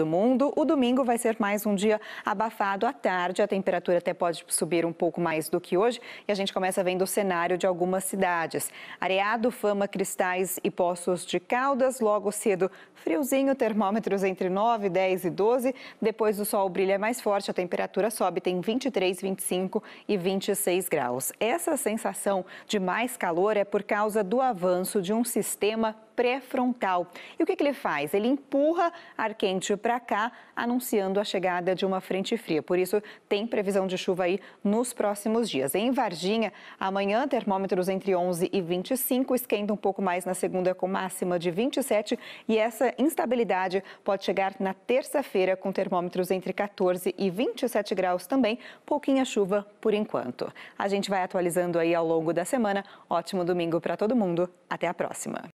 do mundo. O domingo vai ser mais um dia abafado à tarde. A temperatura até pode subir um pouco mais do que hoje. E a gente começa vendo o cenário de algumas cidades. Areado, Fama, Cristais e Poços de Caldas. Logo cedo, friozinho, termômetros entre 9, 10 e 12. Depois o sol brilha mais forte, a temperatura sobe, tem 23, 25 e 26 graus. Essa sensação de mais calor é por causa do avanço de um sistema pré-frontal. E o que, que ele faz? Ele empurra ar quente para cá, anunciando a chegada de uma frente fria. Por isso, tem previsão de chuva aí nos próximos dias. Em Varginha, amanhã, termômetros entre 11 e 25, esquenta um pouco mais na segunda, com máxima de 27. E essa instabilidade pode chegar na terça-feira, com termômetros entre 14 e 27 graus também. Pouquinha chuva por enquanto. A gente vai atualizando aí ao longo da semana. Ótimo domingo para todo mundo. Até a próxima.